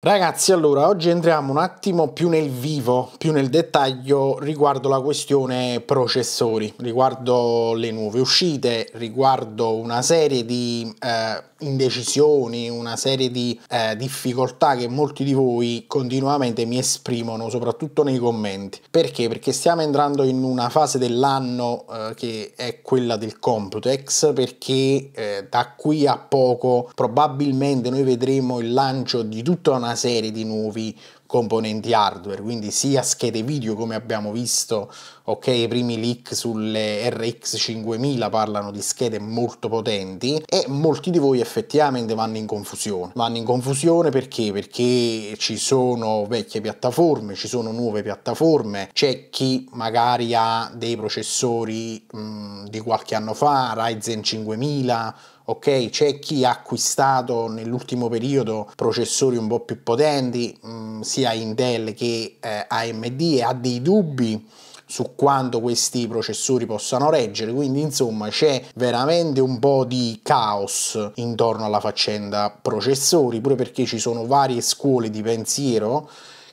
Ragazzi, allora oggi entriamo un attimo più nel vivo, più nel dettaglio riguardo la questione processori, riguardo le nuove uscite, riguardo una serie di eh, indecisioni, una serie di eh, difficoltà che molti di voi continuamente mi esprimono, soprattutto nei commenti. Perché? Perché stiamo entrando in una fase dell'anno eh, che è quella del Computex, perché eh, da qui a poco probabilmente noi vedremo il lancio di tutta una serie di nuovi componenti hardware, quindi sia schede video come abbiamo visto, ok, i primi leak sulle RX 5000 parlano di schede molto potenti e molti di voi effettivamente vanno in confusione. Vanno in confusione perché? Perché ci sono vecchie piattaforme, ci sono nuove piattaforme, c'è chi magari ha dei processori mh, di qualche anno fa, Ryzen 5000 ok? C'è chi ha acquistato nell'ultimo periodo processori un po' più potenti, mh, mm, sia Intel che eh, AMD, e ha dei dubbi su quanto questi processori possano reggere, quindi insomma c'è veramente un po' di caos intorno alla faccenda processori, pure perché ci sono varie scuole di pensiero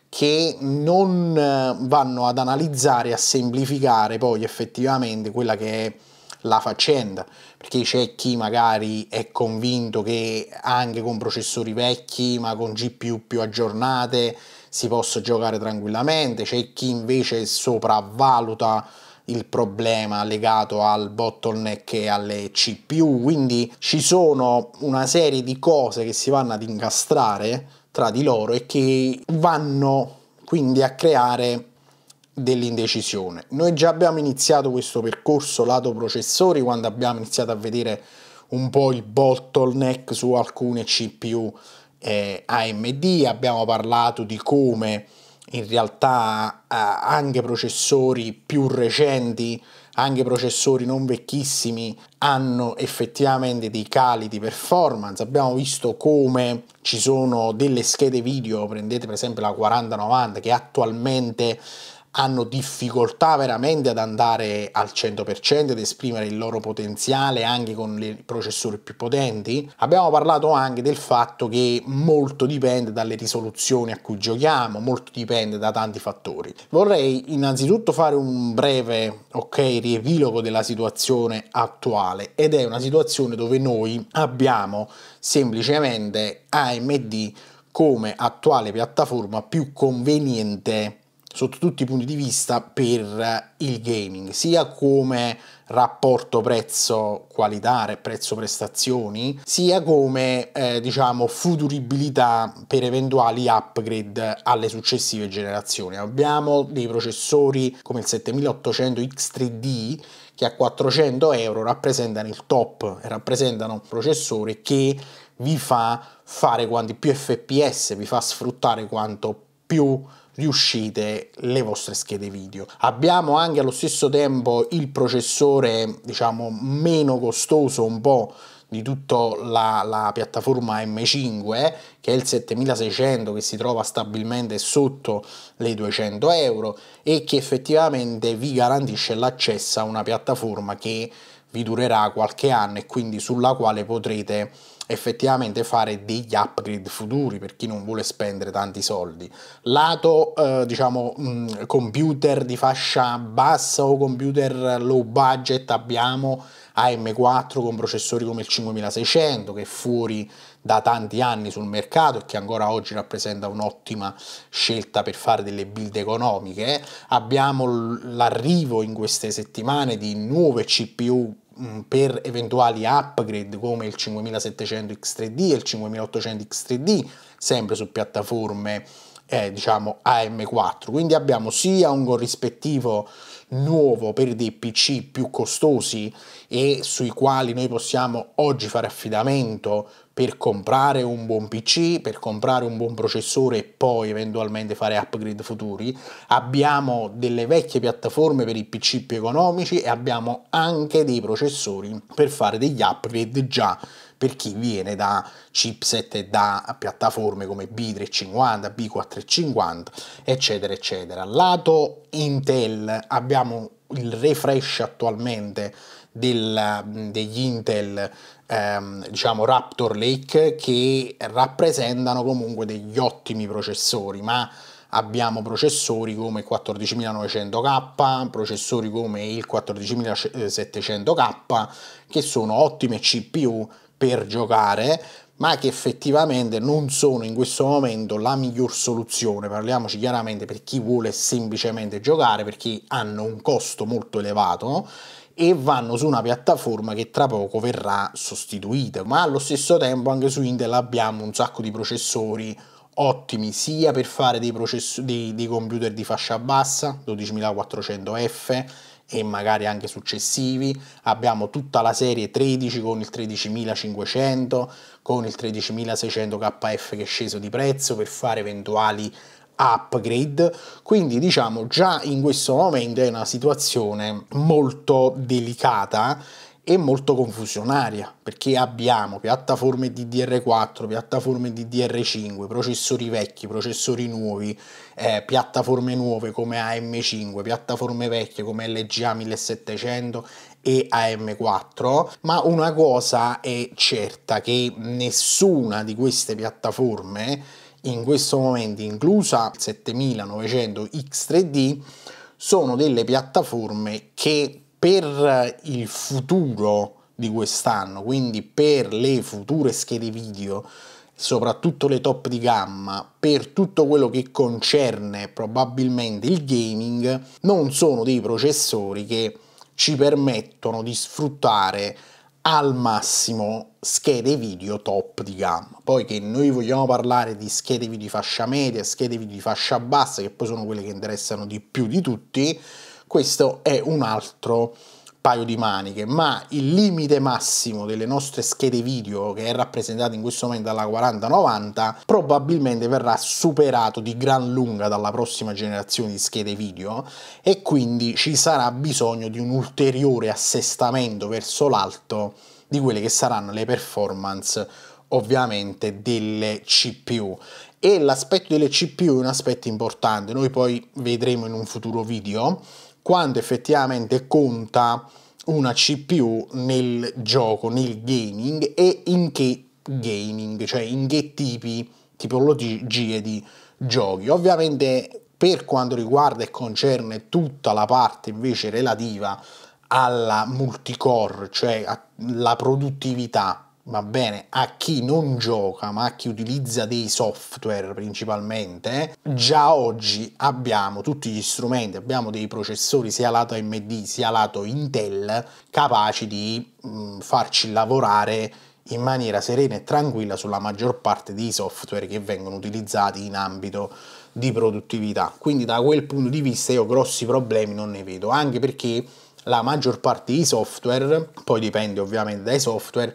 che non eh, vanno ad analizzare, a semplificare poi effettivamente quella che è la faccenda perché c'è chi magari è convinto che anche con processori vecchi ma con GPU più aggiornate si possa giocare tranquillamente, c'è chi invece sopravvaluta il problema legato al bottleneck e alle CPU, quindi ci sono una serie di cose che si vanno ad incastrare tra di loro e che vanno quindi a creare dell'indecisione. Noi già abbiamo iniziato questo percorso lato processori quando abbiamo iniziato a vedere un po' il bottleneck su alcune CPU eh, AMD, abbiamo parlato di come in realtà eh, anche processori più recenti, anche processori non vecchissimi hanno effettivamente dei cali di performance. Abbiamo visto come ci sono delle schede video, prendete per esempio la 4090 che attualmente hanno difficoltà veramente ad andare al 100%, ed esprimere il loro potenziale anche con i processori più potenti. Abbiamo parlato anche del fatto che molto dipende dalle risoluzioni a cui giochiamo, molto dipende da tanti fattori. Vorrei innanzitutto fare un breve ok, riepilogo della situazione attuale ed è una situazione dove noi abbiamo semplicemente AMD come attuale piattaforma più conveniente sotto tutti i punti di vista per il gaming, sia come rapporto prezzo qualità, prezzo prestazioni, sia come eh, diciamo futuribilità per eventuali upgrade alle successive generazioni. Abbiamo dei processori come il 7800 X3D che a 400 euro rappresentano il top, rappresentano un processore che vi fa fare quanti più FPS, vi fa sfruttare quanto più riuscite le vostre schede video. Abbiamo anche allo stesso tempo il processore diciamo meno costoso un po' di tutta la, la, piattaforma M5 eh, che è il 7600 che si trova stabilmente sotto le 200 euro e che effettivamente vi garantisce l'accesso a una piattaforma che vi durerà qualche anno e quindi sulla quale potrete effettivamente fare degli upgrade futuri per chi non vuole spendere tanti soldi. Lato eh, diciamo mh, computer di fascia bassa o computer low budget abbiamo AM4 con processori come il 5600 che è fuori da tanti anni sul mercato e che ancora oggi rappresenta un'ottima scelta per fare delle build economiche. Abbiamo l'arrivo in queste settimane di nuove CPU Mm, per eventuali upgrade come il 5700 X3D e il 5800 X3D, sempre su piattaforme eh, diciamo AM4. Quindi abbiamo sia un corrispettivo nuovo per dei PC più costosi e sui quali noi possiamo oggi fare affidamento per comprare un buon PC, per comprare un buon processore e poi eventualmente fare upgrade futuri. Abbiamo delle vecchie piattaforme per i PC più economici e abbiamo anche dei processori per fare degli upgrade già per chi viene da chipset e da piattaforme come B350, B450, eccetera, eccetera. Lato Intel abbiamo il refresh attualmente della, degli Intel ehm, diciamo Raptor Lake che rappresentano comunque degli ottimi processori, ma abbiamo processori come il 14900K, processori come il 14700K eh, che sono ottime CPU per giocare, ma che effettivamente non sono in questo momento la miglior soluzione, parliamoci chiaramente per chi vuole semplicemente giocare, perché hanno un costo molto elevato e vanno su una piattaforma che tra poco verrà sostituita, ma allo stesso tempo anche su Intel abbiamo un sacco di processori ottimi sia per fare dei, process- dei, dei computer di fascia bassa, 12400F, e magari anche successivi. Abbiamo tutta la serie 13 con il 13500, con il 13600 KF che è sceso di prezzo per fare eventuali upgrade, quindi diciamo già in questo momento è una situazione molto delicata e molto confusionaria perché abbiamo piattaforme DDR4, piattaforme DDR5, processori vecchi, processori nuovi, eh, piattaforme nuove come AM5, piattaforme vecchie come LGA 1700 e AM4, ma una cosa è certa che nessuna di queste piattaforme in questo momento, inclusa 7900 X3D, sono delle piattaforme che per il futuro di quest'anno, quindi per le future schede video, soprattutto le top di gamma, per tutto quello che concerne probabilmente il gaming, non sono dei processori che ci permettono di sfruttare al massimo schede video top di gamma. Poi che noi vogliamo parlare di schede video di fascia media, schede video di fascia bassa, che poi sono quelle che interessano di più di tutti, questo è un altro paio di maniche, ma il limite massimo delle nostre schede video che è rappresentato in questo momento dalla 4090 probabilmente verrà superato di gran lunga dalla prossima generazione di schede video e quindi ci sarà bisogno di un ulteriore assestamento verso l'alto di quelle che saranno le performance ovviamente delle CPU e l'aspetto delle CPU è un aspetto importante, noi poi vedremo in un futuro video quanto effettivamente conta una CPU nel gioco, nel gaming e in che gaming, cioè in che tipi, tipologie di giochi. Ovviamente per quanto riguarda e concerne tutta la parte invece relativa alla multicore, cioè alla produttività va bene, a chi non gioca ma a chi utilizza dei software principalmente, già oggi abbiamo tutti gli strumenti, abbiamo dei processori sia lato AMD sia lato Intel capaci di mh, farci lavorare in maniera serena e tranquilla sulla maggior parte dei software che vengono utilizzati in ambito di produttività. Quindi da quel punto di vista io grossi problemi non ne vedo, anche perché la maggior parte dei software, poi dipende ovviamente dai software,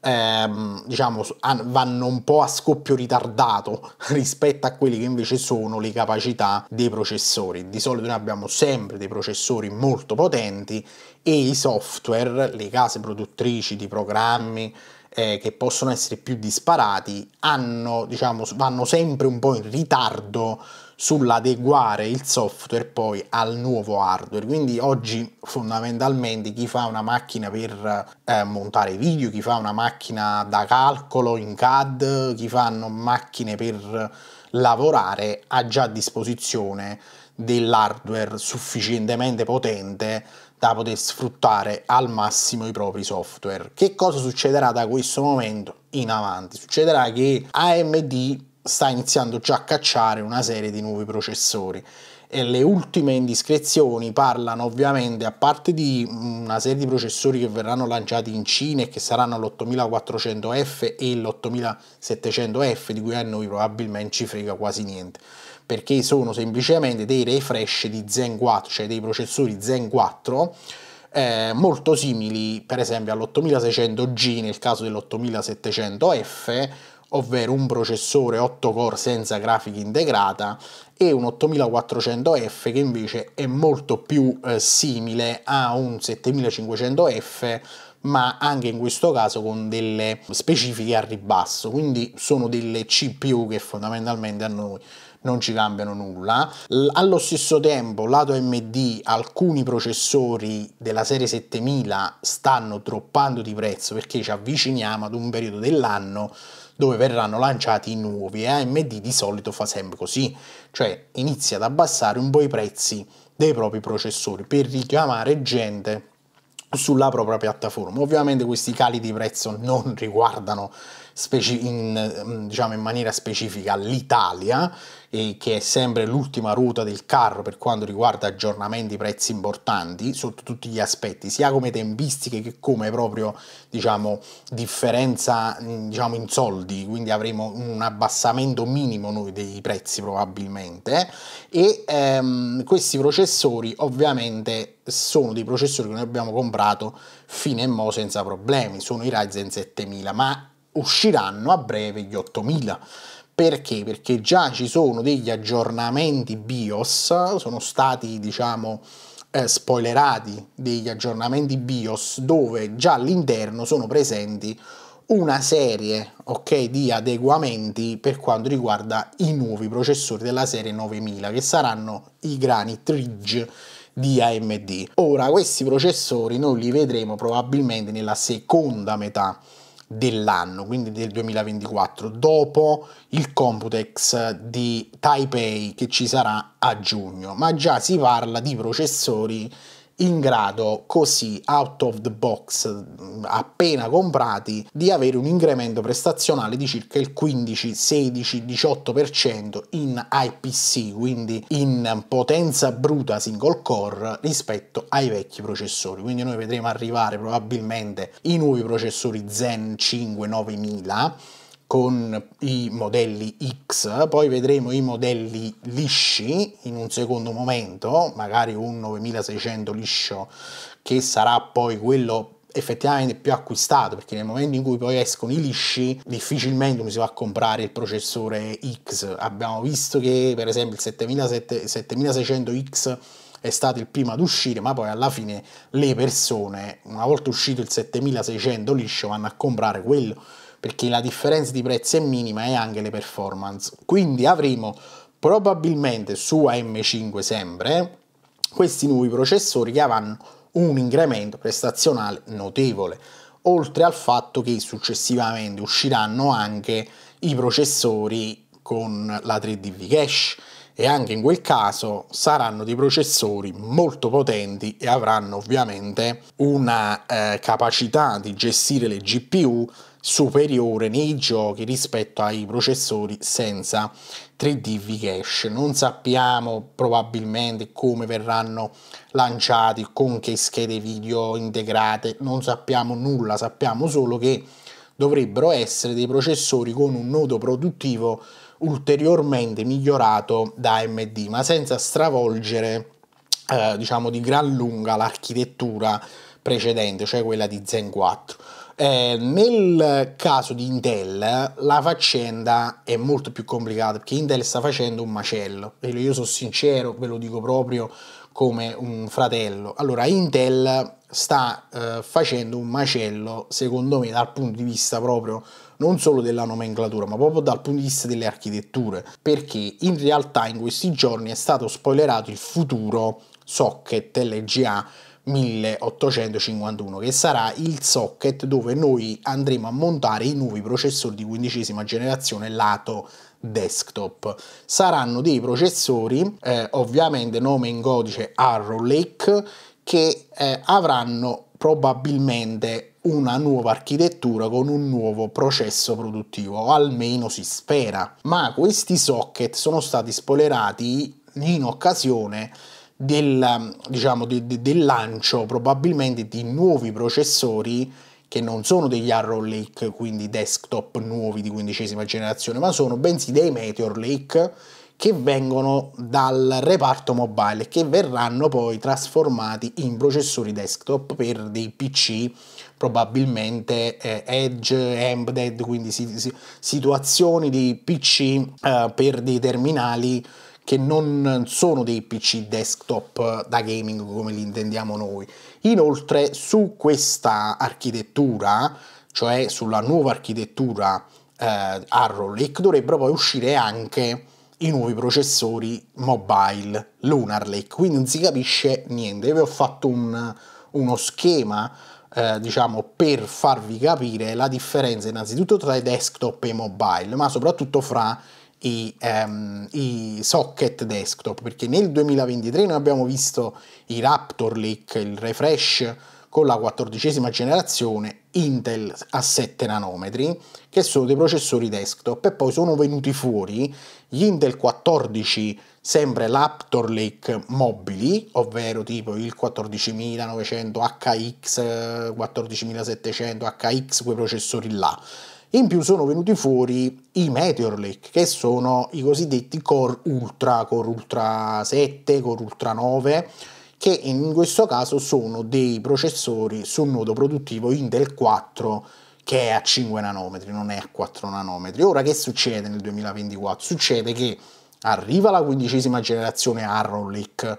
ehm, diciamo, vanno un po' a scoppio ritardato rispetto a quelli che invece sono le capacità dei processori. Di solito noi abbiamo sempre dei processori molto potenti e i software, le case produttrici di programmi, eh, che possono essere più disparati hanno, diciamo, vanno sempre un po' in ritardo sull'adeguare il software poi al nuovo hardware. Quindi oggi fondamentalmente chi fa una macchina per eh, montare video, chi fa una macchina da calcolo in CAD, chi fanno macchine per lavorare ha già a disposizione dell'hardware sufficientemente potente da poter sfruttare al massimo i propri software. Che cosa succederà da questo momento in avanti? Succederà che AMD sta iniziando già a cacciare una serie di nuovi processori e le ultime indiscrezioni parlano ovviamente a parte di una serie di processori che verranno lanciati in Cina e che saranno l'8400F e l'8700F di cui a noi probabilmente ci frega quasi niente perché sono semplicemente dei refresh di Zen 4 cioè dei processori Zen 4 eh, molto simili per esempio all'8600G nel caso dell'8700F ovvero un processore 8 core senza grafica integrata e un 8400F che invece è molto più eh, simile a un 7500F ma anche in questo caso con delle specifiche a ribasso, quindi sono delle CPU che fondamentalmente a noi non ci cambiano nulla. allo stesso tempo, lato AMD, alcuni processori della serie 7000 stanno droppando di prezzo perché ci avviciniamo ad un periodo dell'anno dove verranno lanciati i nuovi eh? e AMD di solito fa sempre così, cioè inizia ad abbassare un po' i prezzi dei propri processori per richiamare gente sulla propria piattaforma. Ovviamente questi cali di prezzo non riguardano speci- in, mm, diciamo in maniera specifica l'Italia, che è sempre l'ultima ruota del carro per quanto riguarda aggiornamenti prezzi importanti sotto tutti gli aspetti, sia come tempistiche che come proprio diciamo, differenza mm, diciamo, in soldi, quindi avremo un abbassamento minimo noi dei prezzi probabilmente e ehm, questi processori ovviamente sono dei processori che noi abbiamo comprato fine e mo senza problemi, sono i Ryzen 7000, ma usciranno a breve gli 8000. Perché? Perché già ci sono degli aggiornamenti BIOS, sono stati diciamo eh, spoilerati degli aggiornamenti BIOS dove già all'interno sono presenti una serie okay, di adeguamenti per quanto riguarda i nuovi processori della serie 9000 che saranno i grani Tridge di AMD. Ora questi processori noi li vedremo probabilmente nella seconda metà dell'anno, quindi del 2024, dopo il Computex di Taipei che ci sarà a giugno, ma già si parla di processori in grado così out of the box mm, appena comprati di avere un incremento prestazionale di circa il 15, 16, 18% in IPC, quindi in potenza bruta single core rispetto ai vecchi processori. Quindi noi vedremo arrivare probabilmente i nuovi processori Zen 5 9000 con i modelli X, poi vedremo i modelli lisci in un secondo momento, magari un 9600 liscio che sarà poi quello effettivamente più acquistato perché nel momento in cui poi escono i lisci difficilmente uno si va a comprare il processore X abbiamo visto che per esempio il 7600X è stato il primo ad uscire, ma poi alla fine le persone, una volta uscito il 7600 liscio, vanno a comprare quello perché la differenza di prezzo è minima e anche le performance. Quindi avremo probabilmente su AM5 sempre questi nuovi processori che avranno un incremento prestazionale notevole, oltre al fatto che successivamente usciranno anche i processori con la 3DV cache e anche in quel caso saranno dei processori molto potenti e avranno ovviamente una eh, capacità di gestire le GPU superiore nei giochi rispetto ai processori senza 3D V-Cache. Non sappiamo probabilmente come verranno lanciati, con che schede video integrate, non sappiamo nulla, sappiamo solo che dovrebbero essere dei processori con un nodo produttivo ulteriormente migliorato da AMD, ma senza stravolgere eh, diciamo di gran lunga l'architettura precedente, cioè quella di Zen 4. Eh, nel caso di Intel la faccenda è molto più complicata perché Intel sta facendo un macello. io sono sincero, ve lo dico proprio come un fratello. Allora, Intel sta eh, facendo un macello, secondo me, dal punto di vista proprio non solo della nomenclatura, ma proprio dal punto di vista delle architetture, perché in realtà in questi giorni è stato spoilerato il futuro socket LGA 1851 che sarà il socket dove noi andremo a montare i nuovi processori di quindicesima generazione lato desktop saranno dei processori eh, ovviamente nome in codice Arrow Lake che eh, avranno probabilmente una nuova architettura con un nuovo processo produttivo, almeno si spera. Ma questi socket sono stati spoilerati in occasione del, diciamo, de, de, del lancio probabilmente di nuovi processori che non sono degli Arrow Lake, quindi desktop nuovi di quindicesima generazione, ma sono bensì dei Meteor Lake che vengono dal reparto mobile e che verranno poi trasformati in processori desktop per dei PC probabilmente eh, edge, embedded, quindi si, si, situazioni di PC eh, per dei terminali che non sono dei PC desktop da gaming come li intendiamo noi. Inoltre su questa architettura, cioè sulla nuova architettura eh, Arrow Lake, dovrebbero poi uscire anche i nuovi processori mobile Lunar Lake, quindi non si capisce niente. Io vi ho fatto un, uno schema eh, diciamo per farvi capire la differenza innanzitutto tra i desktop e i mobile, ma soprattutto fra i, um, i, socket desktop, perché nel 2023 noi abbiamo visto i Raptor Leak, il refresh con la quattordicesima generazione Intel a 7 nanometri, che sono dei processori desktop, e poi sono venuti fuori gli Intel 14, sempre Raptor Lake mobili, ovvero tipo il 14900 HX, 14700 HX, quei processori là in più sono venuti fuori i Meteor Lake, che sono i cosiddetti Core Ultra, Core Ultra 7, Core Ultra 9, che in questo caso sono dei processori sul nodo produttivo Intel 4 che è a 5 nanometri, non è a 4 nanometri. Ora che succede nel 2024? Succede che arriva la quindicesima generazione Arrow Lake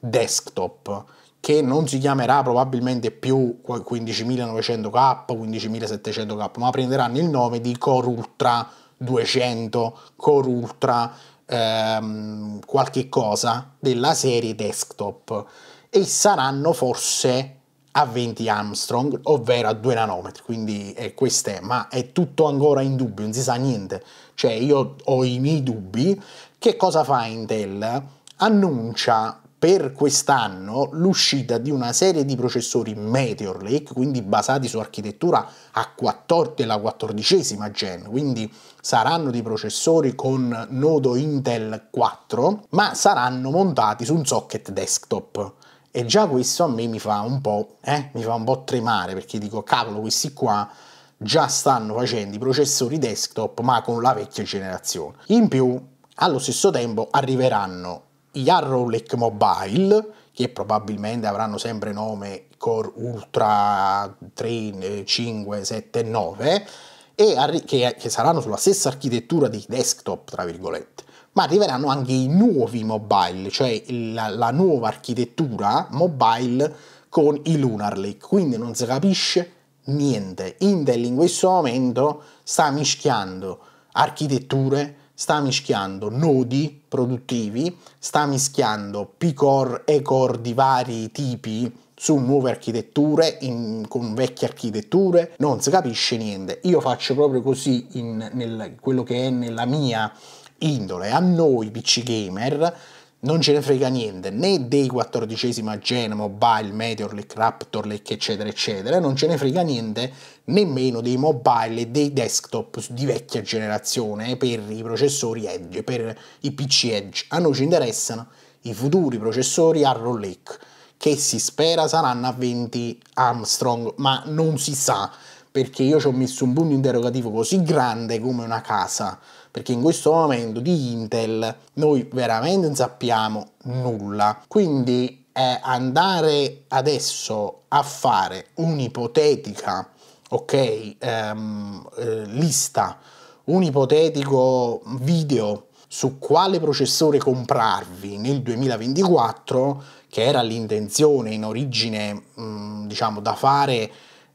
desktop che non si chiamerà probabilmente più 15.900K, 15.700K, ma prenderanno il nome di Core Ultra 200, Core Ultra ehm, qualche cosa della serie desktop e saranno forse a 20 Armstrong, ovvero a 2 nanometri, quindi è questo è, ma è tutto ancora in dubbio, non si sa niente, cioè io ho i miei dubbi, che cosa fa Intel? Annuncia per quest'anno l'uscita di una serie di processori Meteor Lake, quindi basati su architettura A14 della quattordicesima gen, quindi saranno dei processori con nodo Intel 4, ma saranno montati su un socket desktop. E già questo a me mi fa un po', eh, mi fa un po' tremare, perché dico, cavolo, questi qua già stanno facendo i processori desktop, ma con la vecchia generazione. In più, allo stesso tempo, arriveranno gli Arrowlake Mobile, che probabilmente avranno sempre nome Core Ultra 3, 5, 7, 9, e che, che saranno sulla stessa architettura di desktop, tra virgolette ma arriveranno anche i nuovi mobile, cioè la, la, nuova architettura mobile con i Lunar Lake, quindi non si capisce niente. Intel in questo momento sta mischiando architetture sta mischiando nodi produttivi, sta mischiando P-core e core di vari tipi su nuove architetture, in, con vecchie architetture, non si capisce niente. Io faccio proprio così in nel, quello che è nella mia indole. A noi PC gamer non ce ne frega niente né dei quattordicesima gen, mobile, Meteor Lake, Raptor Lake, eccetera, eccetera, non ce ne frega niente nemmeno dei mobile e dei desktop di vecchia generazione eh, per i processori Edge, per i PC Edge. A noi ci interessano i futuri processori Arrow Lake, che si spera saranno a 20 Armstrong, ma non si sa, perché io ci ho messo un punto interrogativo così grande come una casa perché in questo momento di Intel noi veramente non sappiamo nulla. Quindi eh, andare adesso a fare un'ipotetica ok, ehm, eh, lista, un ipotetico video su quale processore comprarvi nel 2024, che era l'intenzione in origine, mh, mm, diciamo, da fare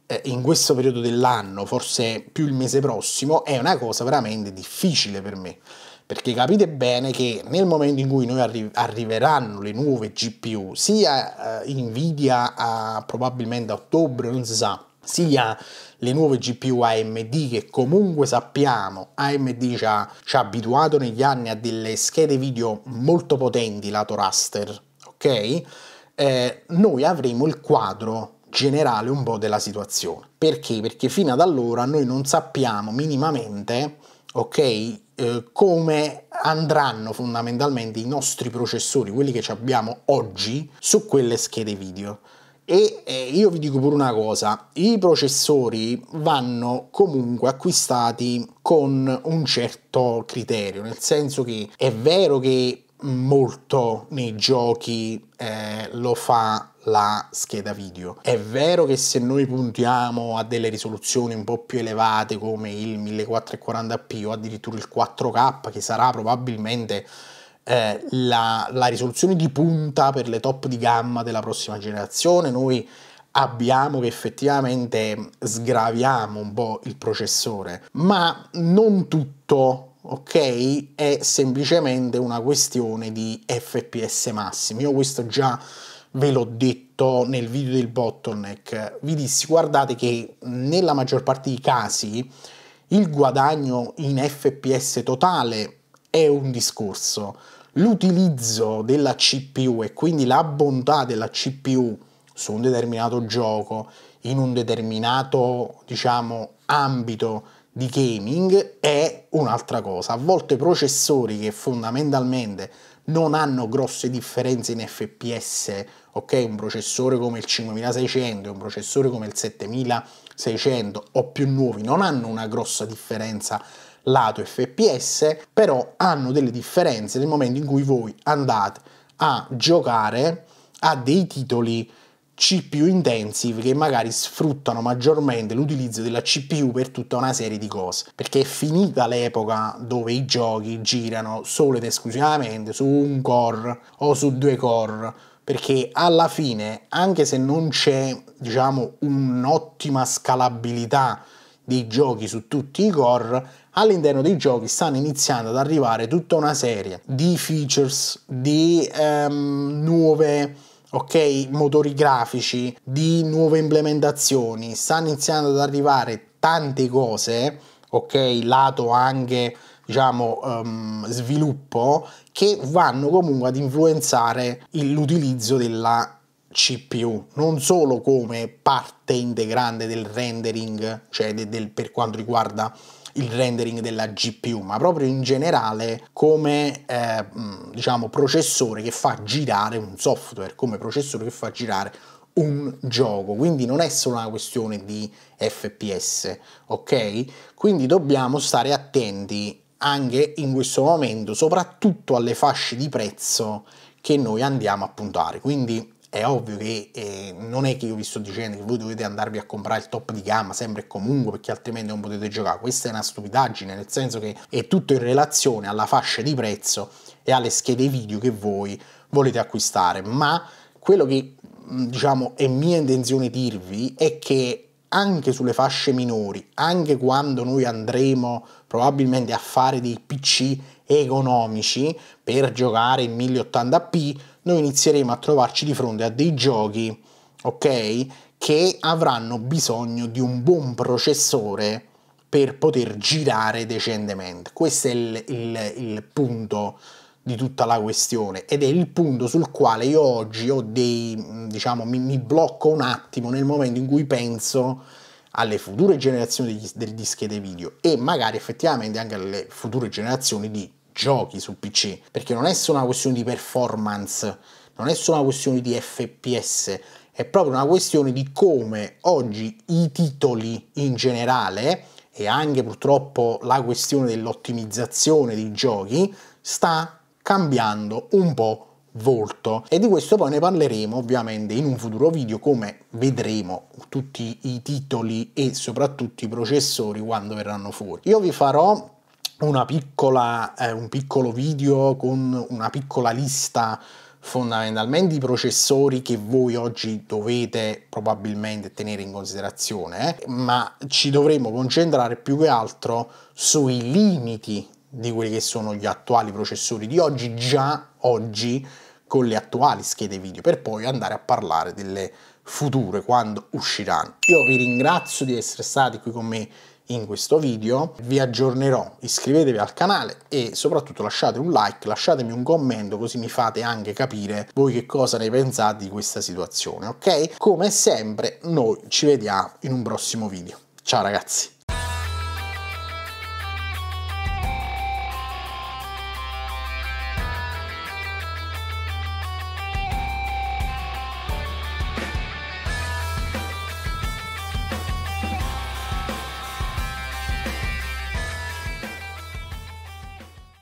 eh, in questo periodo dell'anno, forse più il mese prossimo, è una cosa veramente difficile per me. Perché capite bene che nel momento in cui noi arri arriveranno le nuove GPU, sia eh, Nvidia a, probabilmente a ottobre, non si sa, sia le nuove GPU AMD che comunque sappiamo AMD ci ha, ci ha abituato negli anni a delle schede video molto potenti lato raster, ok? Eh, noi avremo il quadro generale un po' della situazione. Perché? Perché fino ad allora noi non sappiamo minimamente, ok, eh, come andranno fondamentalmente i nostri processori, quelli che abbiamo oggi, su quelle schede video. E eh, io vi dico pure una cosa, i processori vanno comunque acquistati con un certo criterio, nel senso che è vero che molto nei giochi eh, lo fa la scheda video. È vero che se noi puntiamo a delle risoluzioni un po' più elevate come il 1440p o addirittura il 4K che sarà probabilmente eh, la, la risoluzione di punta per le top di gamma della prossima generazione, noi abbiamo che effettivamente sgraviamo un po' il processore, ma non tutto ok? È semplicemente una questione di FPS massimi. Io questo già ve l'ho detto nel video del bottleneck. Vi dissi, guardate che nella maggior parte dei casi il guadagno in FPS totale è un discorso. L'utilizzo della CPU e quindi la bontà della CPU su un determinato gioco, in un determinato, diciamo, ambito di gaming è un'altra cosa. A volte processori che fondamentalmente non hanno grosse differenze in FPS, ok? Un processore come il 5600 e un processore come il 7600 o più nuovi non hanno una grossa differenza lato FPS, però hanno delle differenze nel momento in cui voi andate a giocare a dei titoli CPU intensive che magari sfruttano maggiormente l'utilizzo della CPU per tutta una serie di cose, perché è finita l'epoca dove i giochi girano solo ed esclusivamente su un core o su due core, perché alla fine, anche se non c'è, diciamo, un'ottima scalabilità dei giochi su tutti i core, all'interno dei giochi stanno iniziando ad arrivare tutta una serie di features, di um, nuove ok? Motori grafici, di nuove implementazioni, stanno iniziando ad arrivare tante cose, ok? Lato anche diciamo um, sviluppo che vanno comunque ad influenzare l'utilizzo della CPU, non solo come parte integrante del rendering, cioè del, del, per quanto riguarda il rendering della GPU, ma proprio in generale come eh, diciamo, processore che fa girare un software, come processore che fa girare un gioco, quindi non è solo una questione di FPS, ok? Quindi dobbiamo stare attenti anche in questo momento, soprattutto alle fasce di prezzo che noi andiamo a puntare. Quindi è ovvio che eh, non è che io vi sto dicendo che voi dovete andarvi a comprare il top di gamma sempre e comunque perché altrimenti non potete giocare. Questa è una stupidaggine, nel senso che è tutto in relazione alla fascia di prezzo e alle schede video che voi volete acquistare. Ma quello che mm, diciamo è mia intenzione dirvi è che anche sulle fasce minori, anche quando noi andremo probabilmente a fare dei PC economici per giocare in 1080p, noi inizieremo a trovarci di fronte a dei giochi, ok, che avranno bisogno di un buon processore per poter girare decentemente. Questo è il, il, il punto di tutta la questione ed è il punto sul quale io oggi ho dei diciamo mi, mi blocco un attimo nel momento in cui penso alle future generazioni degli, del dischete video e magari effettivamente anche alle future generazioni di giochi su PC, perché non è solo una questione di performance, non è solo una questione di FPS, è proprio una questione di come oggi i titoli in generale e anche purtroppo la questione dell'ottimizzazione dei giochi sta cambiando un po' volto e di questo poi ne parleremo ovviamente in un futuro video come vedremo tutti i titoli e soprattutto i processori quando verranno fuori. Io vi farò piccola, eh, un piccolo video con una piccola lista fondamentalmente i processori che voi oggi dovete probabilmente tenere in considerazione, eh? ma ci dovremmo concentrare più che altro sui limiti di quelli che sono gli attuali processori di oggi, già oggi con le attuali schede video, per poi andare a parlare delle future quando usciranno. Io vi ringrazio di essere stati qui con me in questo video, vi aggiornerò, iscrivetevi al canale e soprattutto lasciate un like, lasciatemi un commento così mi fate anche capire voi che cosa ne pensate di questa situazione, ok? Come sempre noi ci vediamo in un prossimo video. Ciao ragazzi!